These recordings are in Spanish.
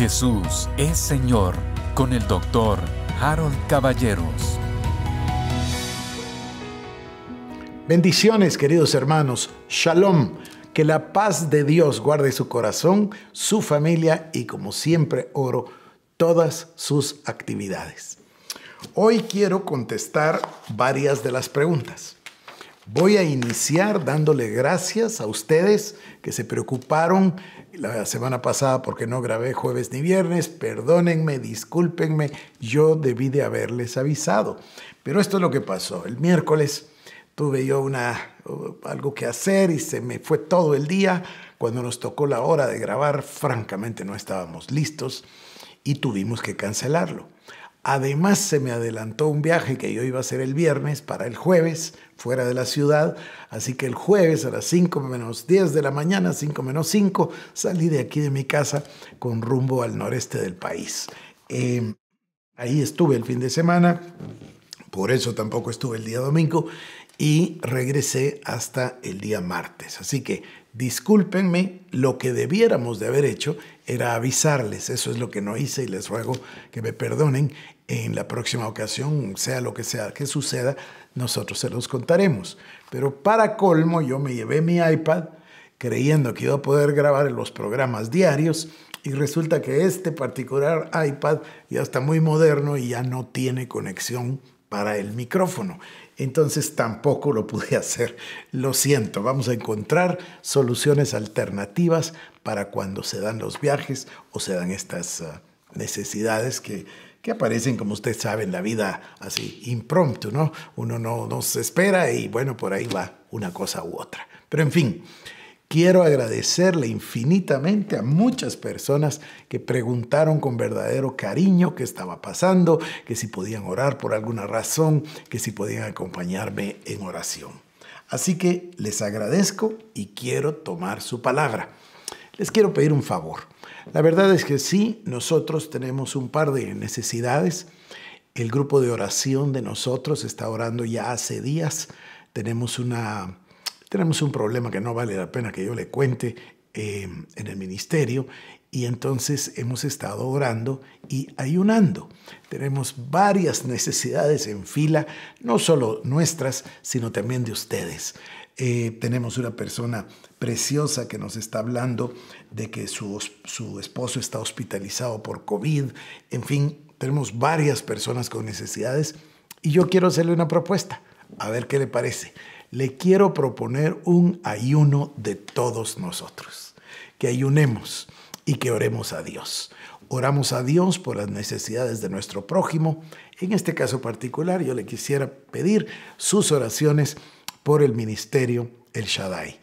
Jesús es Señor con el doctor Harold Caballeros. Bendiciones queridos hermanos, shalom, que la paz de Dios guarde su corazón, su familia y como siempre oro todas sus actividades. Hoy quiero contestar varias de las preguntas. Voy a iniciar dándole gracias a ustedes que se preocuparon la semana pasada porque no grabé jueves ni viernes. Perdónenme, discúlpenme, yo debí de haberles avisado. Pero esto es lo que pasó. El miércoles tuve yo una, algo que hacer y se me fue todo el día. Cuando nos tocó la hora de grabar, francamente no estábamos listos y tuvimos que cancelarlo. Además se me adelantó un viaje que yo iba a hacer el viernes para el jueves fuera de la ciudad, así que el jueves a las 5 menos 10 de la mañana, 5 menos 5, salí de aquí de mi casa con rumbo al noreste del país. Em, ahí estuve el fin de semana, por eso tampoco estuve el día domingo y regresé hasta el día martes. Así que discúlpenme, lo que debiéramos de haber hecho era avisarles. Eso es lo que no hice y les ruego que me perdonen. En la próxima ocasión, sea lo que sea que suceda, nosotros se los contaremos. Pero para colmo, yo me llevé mi iPad creyendo que iba a poder grabar los programas diarios y resulta que este particular iPad ya está muy moderno y ya no tiene conexión para el micrófono entonces tampoco lo pude hacer. Lo siento, vamos a encontrar soluciones alternativas para cuando se dan los viajes o se dan estas ah, necesidades que, que aparecen, como ustedes sabe, la vida así impromptu, ¿no? Uno no, no se espera y bueno, por ahí va una cosa u otra. Pero en fin, Quiero agradecerle infinitamente a muchas personas que preguntaron con verdadero cariño qué estaba pasando, que si podían orar por alguna razón, que si podían acompañarme en oración. Así que les agradezco y quiero tomar su palabra. Les quiero pedir un favor. La verdad es que sí, nosotros tenemos un par de necesidades. El grupo de oración de nosotros está orando ya hace días. Tenemos una tenemos un problema que no vale la pena que yo le cuente em, en el ministerio y entonces hemos estado orando y ayunando. Tenemos varias necesidades en fila, no solo nuestras, sino también de ustedes. Eh, tenemos una persona preciosa que nos está hablando de que su, su esposo está hospitalizado por COVID. En fin, tenemos varias personas con necesidades y yo quiero hacerle una propuesta, a ver qué le parece le quiero proponer un ayuno de todos nosotros. Que ayunemos y que oremos a Dios. Oramos a Dios por las necesidades de nuestro prójimo. En este caso particular, yo le quisiera pedir sus oraciones por el ministerio El Shaddai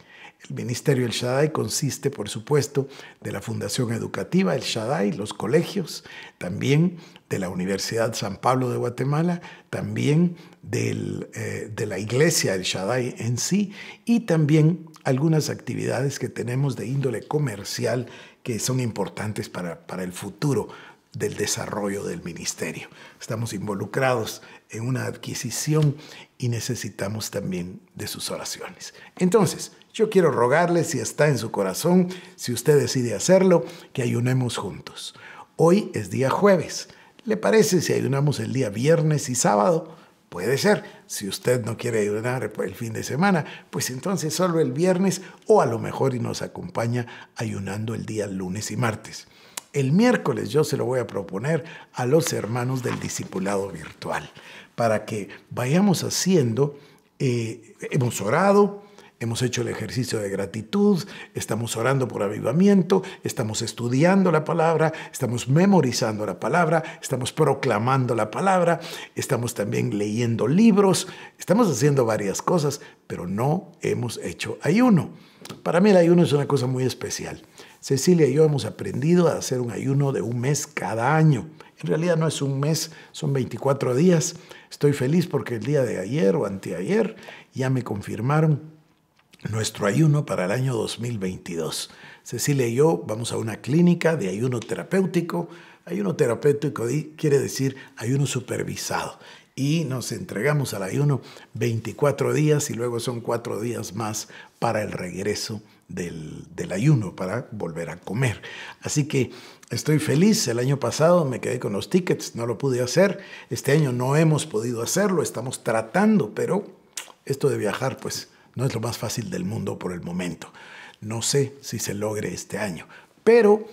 el Ministerio El Shaddai consiste, por supuesto, de la Fundación Educativa El Shaddai, los colegios, también de la Universidad San Pablo de Guatemala, también eh, de la Iglesia El Shaddai en sí y también algunas actividades que tenemos de índole comercial que son importantes para, para el futuro del desarrollo del ministerio. Estamos involucrados en una adquisición y necesitamos también de sus oraciones. Entonces, yo quiero rogarle, si está en su corazón, si usted decide hacerlo, que ayunemos juntos. Hoy es día jueves. ¿Le parece si ayunamos el día viernes y sábado? Puede ser. Si usted no quiere ayunar el fin de semana, pues entonces solo el viernes o a lo mejor y nos acompaña ayunando el día lunes y martes. El miércoles yo se lo voy a proponer a los hermanos del discipulado virtual para que vayamos haciendo, eh, hemos orado, Hemos hecho el ejercicio de gratitud, estamos orando por avivamiento, estamos estudiando la palabra, estamos memorizando la palabra, estamos proclamando la palabra, estamos también leyendo libros, estamos haciendo varias cosas, pero no hemos hecho ayuno. Para mí el ayuno es una cosa muy especial. Cecilia y yo hemos aprendido a hacer un ayuno de un mes cada año. En realidad no es un mes, son 24 días. Estoy feliz porque el día de ayer o anteayer ya me confirmaron nuestro ayuno para el año 2022. Cecilia y yo vamos a una clínica de ayuno terapéutico. Ayuno terapéutico quiere decir ayuno supervisado. Y nos entregamos al ayuno 24 días y luego son cuatro días más para el regreso del, del ayuno, para volver a comer. Así que Estoy feliz, el año pasado me quedé con los tickets, no lo pude hacer, este año no hemos podido hacerlo, estamos tratando, pero esto de viajar pues no es lo más fácil del mundo por el momento. No sé si se logre este año, pero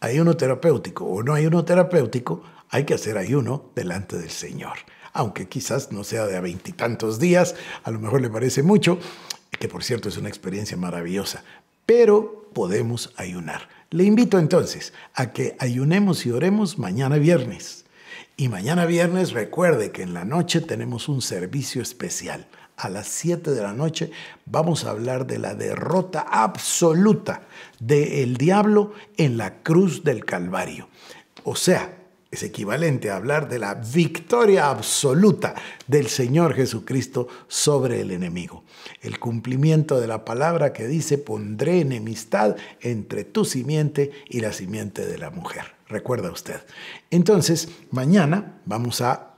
ayuno terapéutico o no ayuno terapéutico, hay que hacer ayuno delante del Señor. Aunque quizás no sea de a veintitantos días, a lo mejor le parece mucho, que por cierto es una experiencia maravillosa, pero podemos ayunar. Le invito entonces a que ayunemos y oremos mañana viernes. Y mañana viernes recuerde que en la noche tenemos un servicio especial a las 7 de la noche vamos a hablar de la derrota absoluta del diablo en la cruz del Calvario. O sea, es equivalente a hablar de la victoria absoluta del Señor Jesucristo sobre el enemigo. El cumplimiento de la palabra que dice, pondré enemistad entre tu simiente y la simiente de la mujer. Recuerda usted. Entonces, mañana vamos a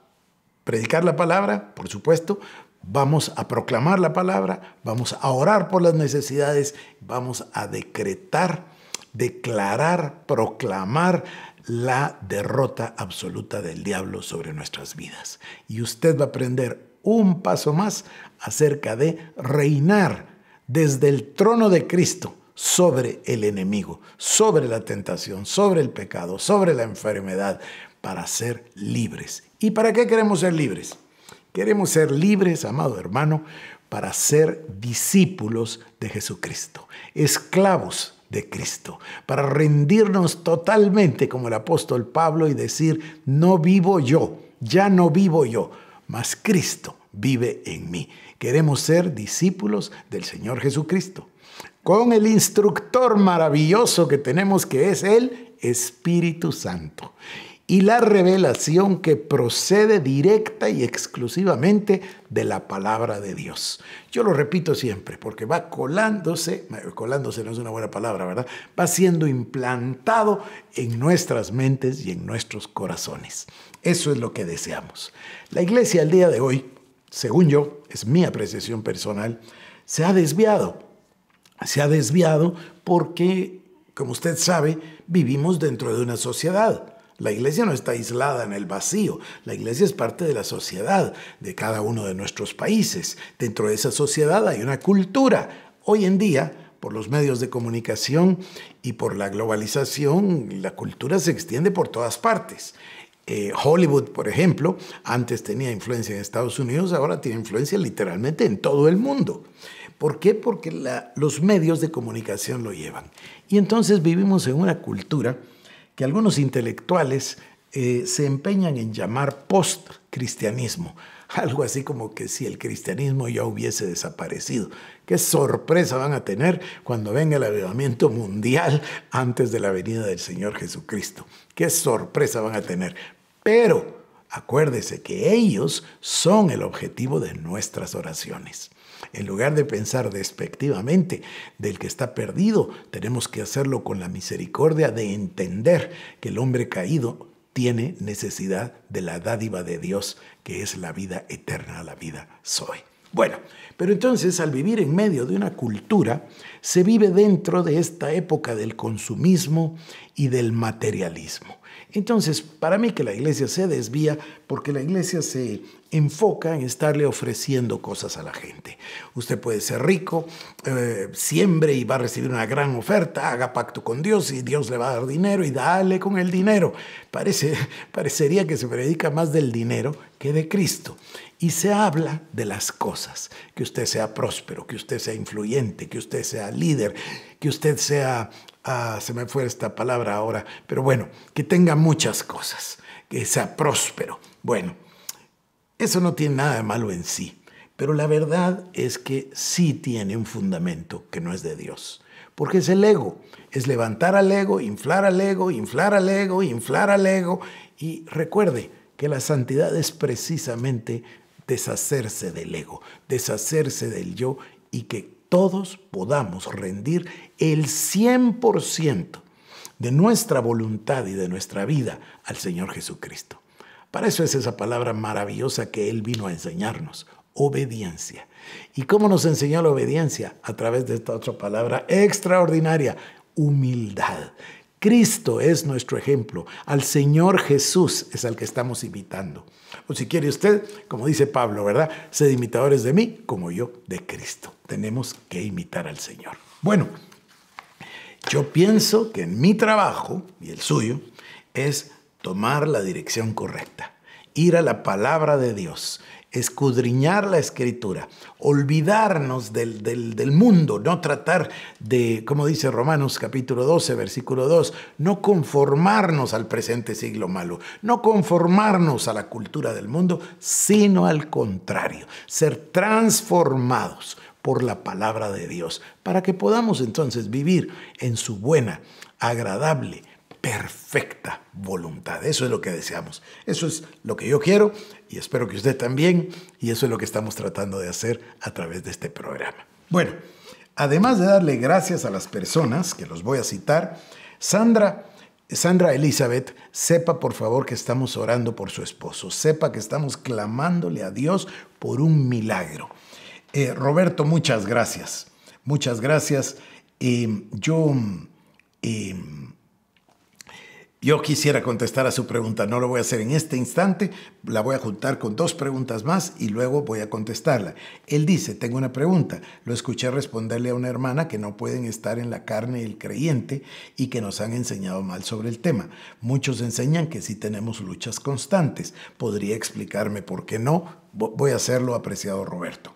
predicar la palabra, por supuesto, vamos a proclamar la palabra, vamos a orar por las necesidades, vamos a decretar, declarar, proclamar la derrota absoluta del diablo sobre nuestras vidas. Y usted va a aprender un paso más acerca de reinar desde el trono de Cristo sobre el enemigo, sobre la tentación, sobre el pecado, sobre la enfermedad, para ser libres. ¿Y para qué queremos ser libres? Queremos ser libres, amado hermano, para ser discípulos de Jesucristo, esclavos de Cristo, para rendirnos totalmente como el apóstol Pablo y decir, no vivo yo, ya no vivo yo, mas Cristo vive en mí. Queremos ser discípulos del Señor Jesucristo, con el instructor maravilloso que tenemos que es el Espíritu Santo y la revelación que procede directa y exclusivamente de la palabra de Dios. Yo lo repito siempre, porque va colándose, colándose no es una buena palabra, ¿verdad? Va siendo implantado en nuestras mentes y en nuestros corazones. Eso es lo que deseamos. La iglesia al día de hoy, según yo, es mi apreciación personal, se ha desviado. Se ha desviado porque, como usted sabe, vivimos dentro de una sociedad la iglesia no está aislada en el vacío, la iglesia es parte de la sociedad de cada uno de nuestros países. Dentro de esa sociedad hay una cultura. Hoy en día, por los medios de comunicación y por la globalización, la cultura se extiende por todas partes. Eh, Hollywood, por ejemplo, antes tenía influencia en Estados Unidos, ahora tiene influencia literalmente en todo el mundo. ¿Por qué? Porque los medios de comunicación lo llevan. Y entonces vivimos en una cultura que algunos intelectuales eh, se empeñan en llamar post-cristianismo, algo así como que si el cristianismo ya hubiese desaparecido. Qué sorpresa van a tener cuando ven el avivamiento mundial antes de la venida del Señor Jesucristo. Qué sorpresa van a tener. Pero acuérdese que ellos son el objetivo de nuestras oraciones. En lugar de pensar despectivamente del que está perdido, tenemos que hacerlo con la misericordia de entender que el hombre caído tiene necesidad de la dádiva de Dios, que es la vida eterna, la vida soy. Bueno, pero entonces al vivir en medio de una cultura, se vive dentro de esta época del consumismo y del materialismo. Entonces, para mí que la iglesia se desvía porque la iglesia se enfoca en estarle ofreciendo cosas a la gente. Usted puede ser rico, eh, siembre y va a recibir una gran oferta, haga pacto con Dios y Dios le va a dar dinero y dale con el dinero. Parece, parecería que se predica más del dinero que de Cristo. Y se habla de las cosas, que usted sea próspero, que usted sea influyente, que usted sea líder, que usted sea Ah, se me fue esta palabra ahora, pero bueno, que tenga muchas cosas, que sea próspero. Bueno, eso no tiene nada de malo en sí, pero la verdad es que sí tiene un fundamento que no es de Dios, porque es el ego, es levantar al ego, inflar al ego, inflar al ego, inflar al ego, y recuerde que la santidad es precisamente deshacerse del ego, deshacerse del yo y que todos podamos rendir el 100% de nuestra voluntad y de nuestra vida al Señor Jesucristo. Para eso es esa palabra maravillosa que Él vino a enseñarnos, obediencia. ¿Y cómo nos enseñó la obediencia? A través de esta otra palabra extraordinaria, humildad, Cristo es nuestro ejemplo, al Señor Jesús es al que estamos imitando. O si quiere usted, como dice Pablo, ¿verdad? Sed imitadores de mí como yo de Cristo. Tenemos que imitar al Señor. Bueno, yo pienso que en mi trabajo y el suyo es tomar la dirección correcta, ir a la palabra de Dios, escudriñar la escritura, olvidarnos del, mundo, no tratar de, como dice Romanos capítulo 12, versículo 2, no conformarnos al presente siglo malo, no conformarnos a la cultura del mundo, sino al contrario, ser transformados por la palabra de Dios, para que podamos entonces vivir en su buena, agradable, perfecta voluntad. Eso es lo que deseamos. Eso es lo que yo quiero y espero que usted también. Y eso es lo que estamos tratando de hacer a través de este programa. Bueno, además de darle gracias a las personas, que los voy a citar, Sandra... Sandra Elizabeth, sepa por favor que estamos orando por su esposo, sepa que estamos clamándole a Dios por un milagro. Eh, Roberto, muchas gracias, muchas gracias. Eh, yo eh, yo quisiera contestar a su pregunta, no lo voy a hacer en este instante, la voy a juntar con dos preguntas más y luego voy a contestarla. Él dice, tengo una pregunta, lo escuché responderle a una hermana que no pueden estar en la carne el creyente y que nos han enseñado mal sobre el tema. Muchos enseñan que sí tenemos luchas constantes. ¿Podría explicarme por qué no? Voy a hacerlo, apreciado Roberto.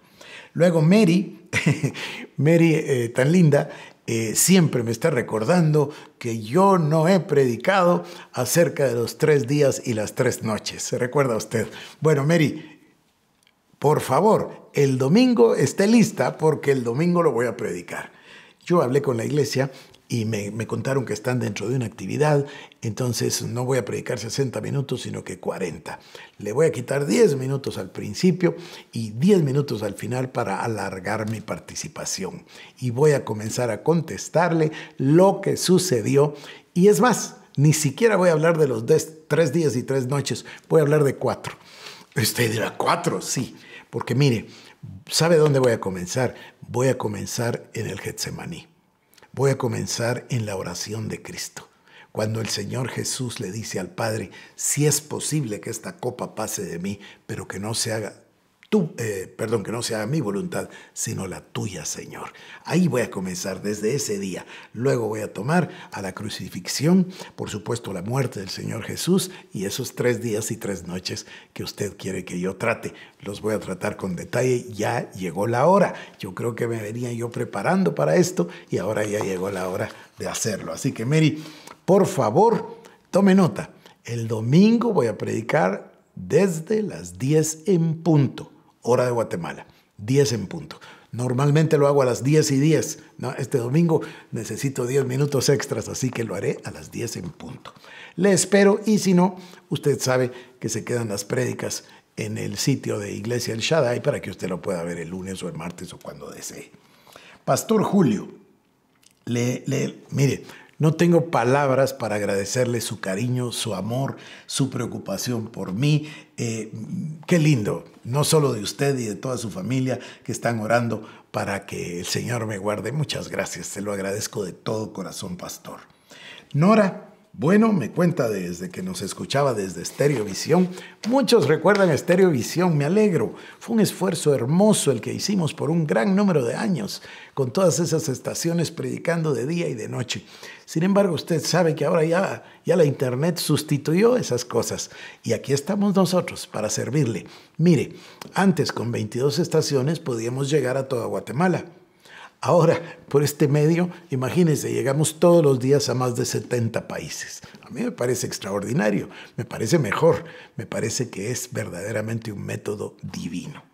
Luego Mary, Mary eh, tan linda, eh, siempre me está recordando que yo no he predicado acerca de los tres días y las tres noches. ¿Se recuerda usted? Bueno, Mary, por favor, el domingo esté lista porque el domingo lo voy a predicar. Yo hablé con la iglesia y me, contaron que están dentro de una actividad, entonces no voy a predicar 60 minutos, sino que 40. Le voy a quitar 10 minutos al principio y 10 minutos al final para alargar mi participación. Y voy a comenzar a contestarle lo que sucedió. Y es más, ni siquiera voy a hablar de los tres días y tres noches, voy a hablar de cuatro. Usted dirá, cuatro, sí, porque mire, ¿sabe dónde voy a comenzar? Voy a comenzar en el Getsemaní. Voy a comenzar en la oración de Cristo. Cuando el Señor Jesús le dice al Padre, si es posible que esta copa pase de mí, pero que no se haga eh, perdón, que no sea mi voluntad, sino la tuya, Señor. Ahí voy a comenzar desde ese día. Luego voy a tomar a la crucifixión, por supuesto, la muerte del Señor Jesús y esos tres días y tres noches que usted quiere que yo trate. Los voy a tratar con detalle. Ya llegó la hora. Yo creo que me venía yo preparando para esto y ahora ya llegó la hora de hacerlo. Así que, Mary, por favor, tome nota. El domingo voy a predicar desde las 10 en punto hora de Guatemala, 10 en punto. Normalmente lo hago a las 10 y 10. Este domingo necesito 10 minutos extras, así que lo haré a las 10 en punto. Le espero y si no, usted sabe que se quedan las prédicas en el sitio de Iglesia El Shaddai para que usted lo pueda ver el lunes o el martes o cuando desee. Pastor Julio, le, le, mire, no tengo palabras para agradecerle su cariño, su amor, su preocupación por mí. Eh, qué lindo, no solo de usted y de toda su familia que están orando para que el Señor me guarde. Muchas gracias, se lo agradezco de todo corazón, pastor. Nora, bueno, me cuenta desde que nos escuchaba desde Estereovisión. Muchos recuerdan Estereovisión, me alegro. Fue un esfuerzo hermoso el que hicimos por un gran número de años, con todas esas estaciones predicando de día y de noche. Sin embargo, usted sabe que ahora ya, ya la Internet sustituyó esas cosas y aquí estamos nosotros para servirle. Mire, antes con 22 estaciones podíamos llegar a toda Guatemala. Ahora, por este medio, imagínense, llegamos todos los días a más de 70 países. A mí me parece extraordinario, me parece mejor, me parece que es verdaderamente un método divino.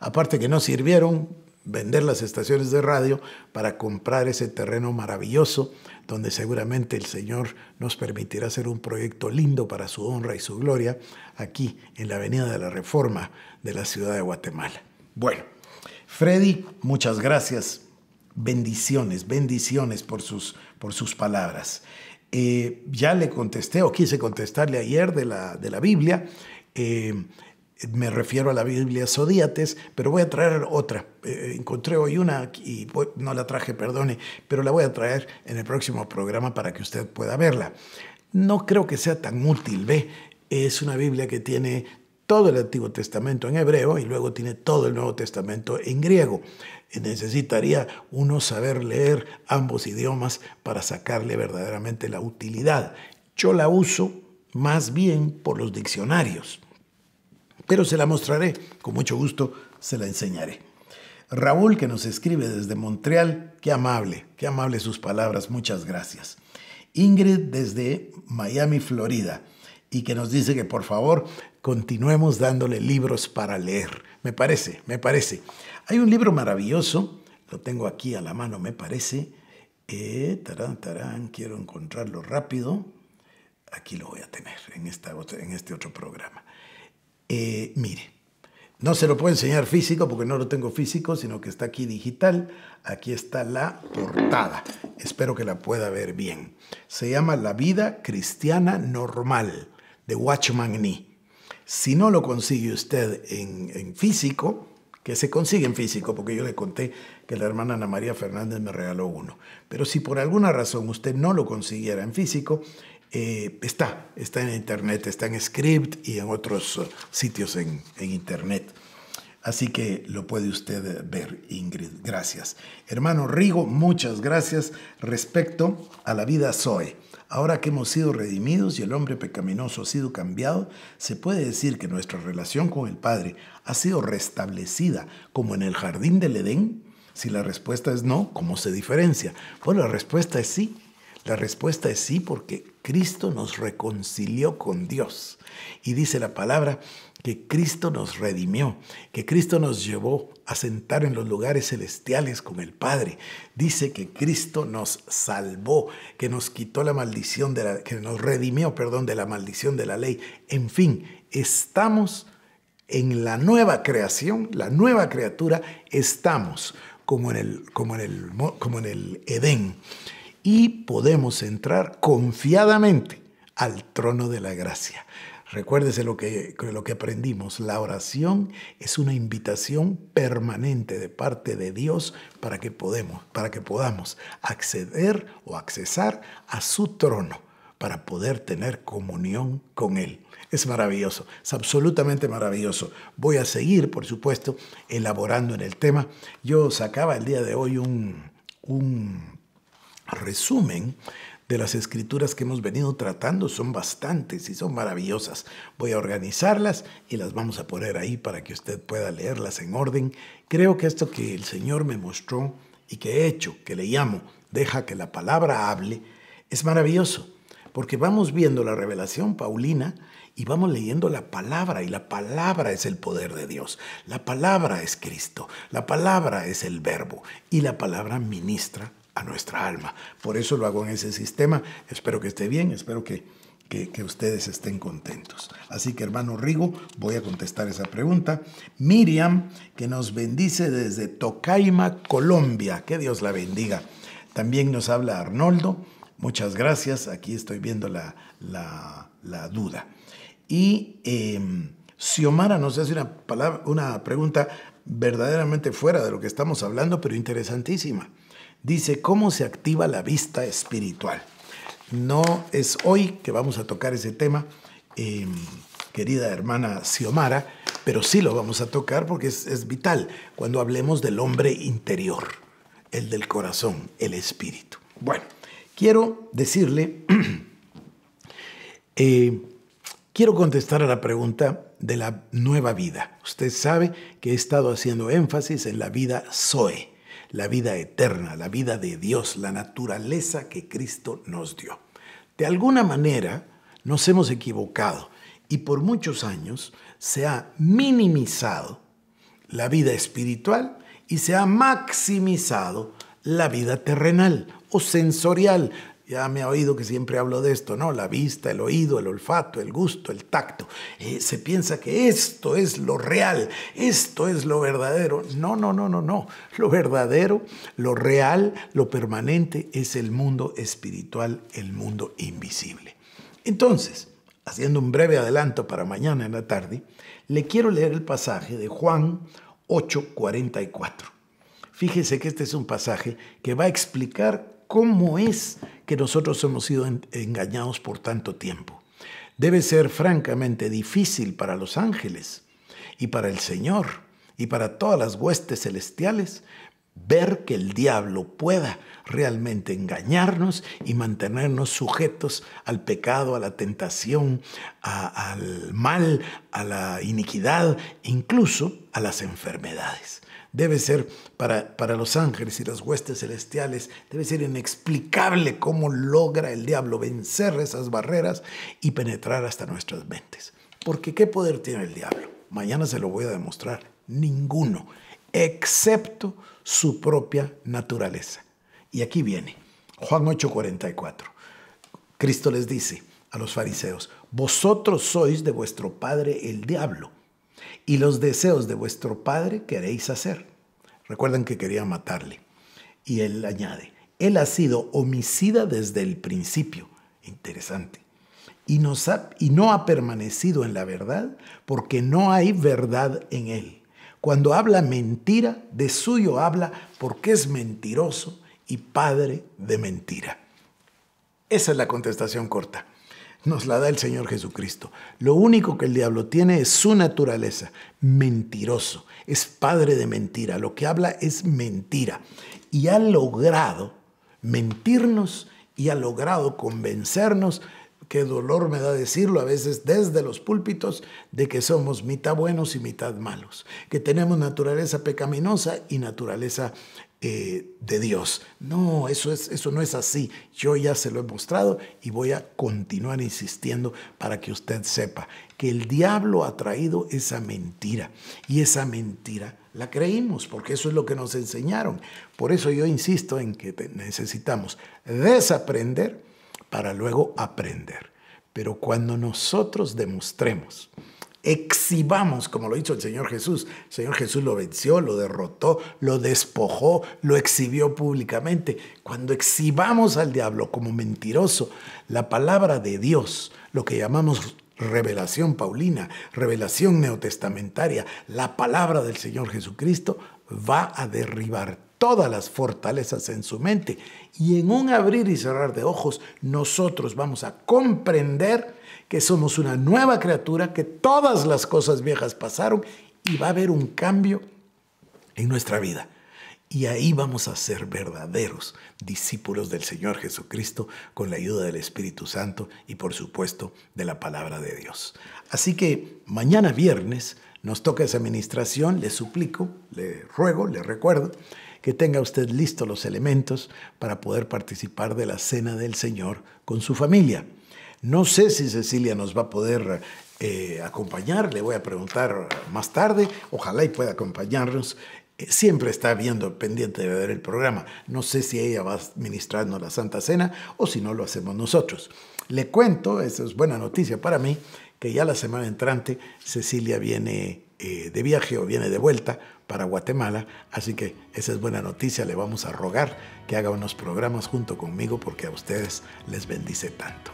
Aparte que no sirvieron vender las estaciones de radio para comprar ese terreno maravilloso donde seguramente el Señor nos permitirá hacer un proyecto lindo para su honra y su gloria aquí en la Avenida de la Reforma de la ciudad de Guatemala. Bueno, Freddy, muchas gracias bendiciones, bendiciones por sus, por sus palabras. Eh, ya le contesté o quise contestarle ayer de la, de la Biblia. Eh, me refiero a la Biblia Zodíates, pero voy a traer otra. Eh, encontré hoy una y no la traje, perdone, pero la voy a traer en el próximo programa para que usted pueda verla. No creo que sea tan útil, ve. Es una Biblia que tiene todo el Antiguo Testamento en hebreo y luego tiene todo el Nuevo Testamento en griego. Necesitaría uno saber leer ambos idiomas para sacarle verdaderamente la utilidad. Yo la uso más bien por los diccionarios, pero se la mostraré, con mucho gusto se la enseñaré. Raúl que nos escribe desde Montreal, qué amable, qué amables sus palabras, muchas gracias. Ingrid desde Miami, Florida, y que nos dice que por favor continuemos dándole libros para leer. Me parece, me parece. Hay un libro maravilloso, lo tengo aquí a la mano, me parece. Eh, tarán, tarán, quiero encontrarlo rápido. Aquí lo voy a tener en, esta en este otro programa. Eh, mire, no se lo puedo enseñar físico porque no lo tengo físico, sino que está aquí digital. Aquí está la portada. Espero que la pueda ver bien. Se llama La vida cristiana normal de Watchman Nee. Si no lo consigue usted en, físico, que se consigue en físico, porque yo le conté que la hermana Ana María Fernández me regaló uno, pero si por alguna razón usted no lo consiguiera en físico, eh, está, está en internet, está en Script y en otros eh, sitios en, en internet. Así que lo puede usted ver, Ingrid. Gracias. Hermano Rigo, muchas gracias respecto a la vida Zoe. Ahora que hemos sido redimidos y el hombre pecaminoso ha sido cambiado, se puede decir que nuestra relación con el Padre ha sido restablecida como en el jardín del Edén. Si la respuesta es no, ¿cómo se diferencia? Pues la respuesta es sí. La respuesta es sí, porque Cristo nos reconcilió con Dios. Y dice la palabra que Cristo nos redimió, que Cristo nos llevó a sentar en los lugares celestiales con el Padre. Dice que Cristo nos salvó, que nos quitó la maldición de la, que nos redimió, perdón, de la maldición de la ley. En fin, estamos en la nueva creación, la nueva criatura, estamos como en el, como en el, como en el Edén y podemos entrar confiadamente al trono de la gracia. Recuérdese lo que, lo que aprendimos, la oración es una invitación permanente de parte de Dios para que, podemos, para que podamos acceder o accesar a su trono para poder tener comunión con Él. Es maravilloso, es absolutamente maravilloso. Voy a seguir, por supuesto, elaborando en el tema. Yo sacaba el día de hoy un, un resumen de las escrituras que hemos venido tratando son bastantes y son maravillosas. Voy a organizarlas y las vamos a poner ahí para que usted pueda leerlas en orden. Creo que esto que el Señor me mostró y que he hecho, que le llamo, deja que la palabra hable, es maravilloso, porque vamos viendo la revelación paulina y vamos leyendo la palabra y la palabra es el poder de Dios, la palabra es Cristo, la palabra es el verbo y la palabra ministra a nuestra alma. Por eso lo hago en ese sistema. Espero que esté bien, espero que, ustedes estén contentos. Así que hermano Rigo, voy a contestar esa pregunta. Miriam, que nos bendice desde Tocaima, Colombia. Que Dios la bendiga. También nos habla Arnoldo. Muchas gracias. Aquí estoy viendo la, duda. Y em, Xiomara nos hace una, palabra, una pregunta verdaderamente fuera de lo que estamos hablando, pero interesantísima dice cómo se activa la vista espiritual. No es hoy que vamos a tocar ese tema, em, querida hermana Xiomara, pero sí lo vamos a tocar porque es, vital cuando hablemos del hombre interior, el del corazón, el espíritu. Bueno, quiero decirle, eh, quiero contestar a la pregunta de la nueva vida. Usted sabe que he estado haciendo énfasis en la vida Zoe la vida eterna, la vida de Dios, la naturaleza que Cristo nos dio. De alguna manera nos hemos equivocado y por muchos años se ha minimizado la vida espiritual y se ha maximizado la vida terrenal o sensorial, ya me ha oído que siempre hablo de esto, ¿no? La vista, el oído, el olfato, el gusto, el tacto. Eh, se piensa que esto es lo real, esto es lo verdadero. No, no, no, no, no. Lo verdadero, lo real, lo permanente es el mundo espiritual, el mundo invisible. Entonces, haciendo un breve adelanto para mañana en la tarde, le quiero leer el pasaje de Juan 8:44. Fíjese que este es un pasaje que va a explicar cómo es que nosotros hemos sido engañados por tanto tiempo. Debe ser francamente difícil para los ángeles y para el Señor y para todas las huestes celestiales ver que el diablo pueda realmente engañarnos y mantenernos sujetos al pecado, a la tentación, al mal, a la iniquidad, incluso a las enfermedades debe ser para, los ángeles y las huestes celestiales, debe ser inexplicable cómo logra el diablo vencer esas barreras y penetrar hasta nuestras mentes. Porque ¿qué poder tiene el diablo? Mañana se lo voy a demostrar. Ninguno, excepto su propia naturaleza. Y aquí viene, Juan 8:44. Cristo les dice a los fariseos, vosotros sois de vuestro padre el diablo y los deseos de vuestro padre queréis hacer. Recuerden que quería matarle. Y él añade, él ha sido homicida desde el principio. Interesante. Y, y no ha permanecido en la verdad porque no hay verdad en él. Cuando habla mentira, de suyo habla porque es mentiroso y padre de mentira. Esa es la contestación corta nos la da el Señor Jesucristo. Lo único que el diablo tiene es su naturaleza, mentiroso, es padre de mentira, lo que habla es mentira. Y ha logrado mentirnos y ha logrado convencernos qué dolor me da decirlo a veces desde los púlpitos, de que somos mitad buenos y mitad malos, que tenemos naturaleza pecaminosa y naturaleza eh, de Dios. No, eso, es, eso no es así. Yo ya se lo he mostrado y voy a continuar insistiendo para que usted sepa que el diablo ha traído esa mentira y esa mentira la creímos porque eso es lo que nos enseñaron. Por eso yo insisto en que necesitamos desaprender para luego aprender. Pero cuando nosotros demostremos, exhibamos, como lo hizo el Señor Jesús, el Señor Jesús lo venció, lo derrotó, lo despojó, lo exhibió públicamente. Cuando exhibamos al diablo como mentiroso, la palabra de Dios, lo que llamamos revelación paulina, revelación neotestamentaria, la palabra del Señor Jesucristo va a derribar todas las fortalezas en su mente y en un abrir y cerrar de ojos nosotros vamos a comprender que somos una nueva criatura, que todas las cosas viejas pasaron y va a haber un cambio en nuestra vida. Y ahí vamos a ser verdaderos discípulos del Señor Jesucristo con la ayuda del Espíritu Santo y por supuesto de la palabra de Dios. Así que mañana viernes nos toca esa administración, le suplico, le ruego, le recuerdo que tenga usted listos los elementos para poder participar de la cena del Señor con su familia. No sé si Cecilia nos va a poder eh, acompañar, le voy a preguntar más tarde, ojalá y pueda acompañarnos. Eh, siempre está viendo pendiente de ver el programa. No sé si ella va administrando la Santa Cena o si no lo hacemos nosotros. Le cuento, esa es buena noticia para mí, que ya la semana entrante Cecilia viene eh, de viaje o viene de vuelta para Guatemala, así que esa es buena noticia, le vamos a rogar que haga unos programas junto conmigo porque a ustedes les bendice tanto.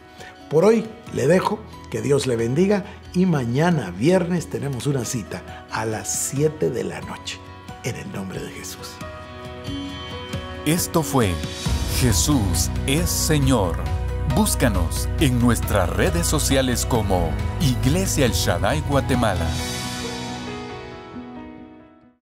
Por hoy le dejo, que Dios le bendiga y mañana viernes tenemos una cita a las 7 de la noche, en el nombre de Jesús. Esto fue Jesús es Señor. Búscanos en nuestras redes sociales como Iglesia El Shaddai Guatemala.